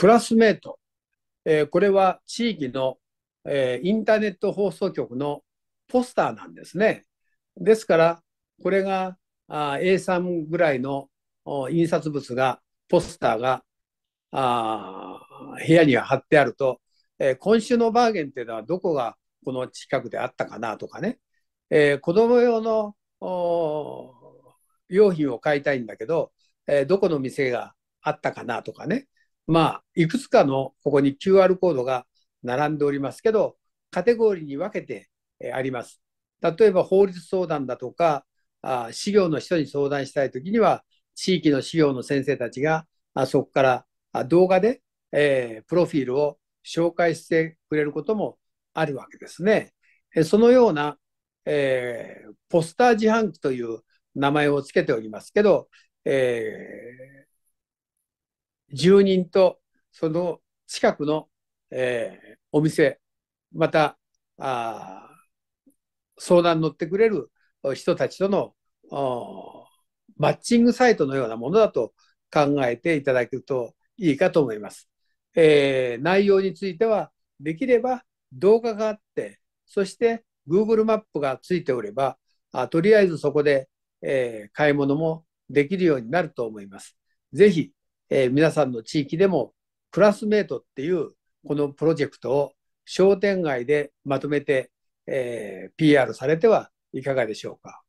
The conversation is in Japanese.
クラスメート、えー、これは地域の、えー、インターネット放送局のポスターなんですね。ですから、これがあ A3 ぐらいの印刷物が、ポスターがあー部屋には貼ってあると、えー、今週のバーゲンっていうのはどこがこの近くであったかなとかね、えー、子供用の用品を買いたいんだけど、えー、どこの店があったかなとかね、まあ、いくつかのここに QR コードが並んでおりますけど、カテゴリーに分けてあります。例えば法律相談だとか、あ資料の人に相談したいときには、地域の資料の先生たちがあそこから動画で、えー、プロフィールを紹介してくれることもあるわけですね。そのような、えー、ポスター自販機という名前をつけておりますけど、えー、住人とその近くの、えー、お店、またあ相談に乗ってくれる人たちとのマッチングサイトのようなものだと考えていただけるといいかと思います。えー、内容については、できれば動画があって、そして Google マップがついておれば、あとりあえずそこで、えー、買い物もできるようになると思います。ぜひえー、皆さんの地域でもクラスメートっていうこのプロジェクトを商店街でまとめて、えー、PR されてはいかがでしょうか。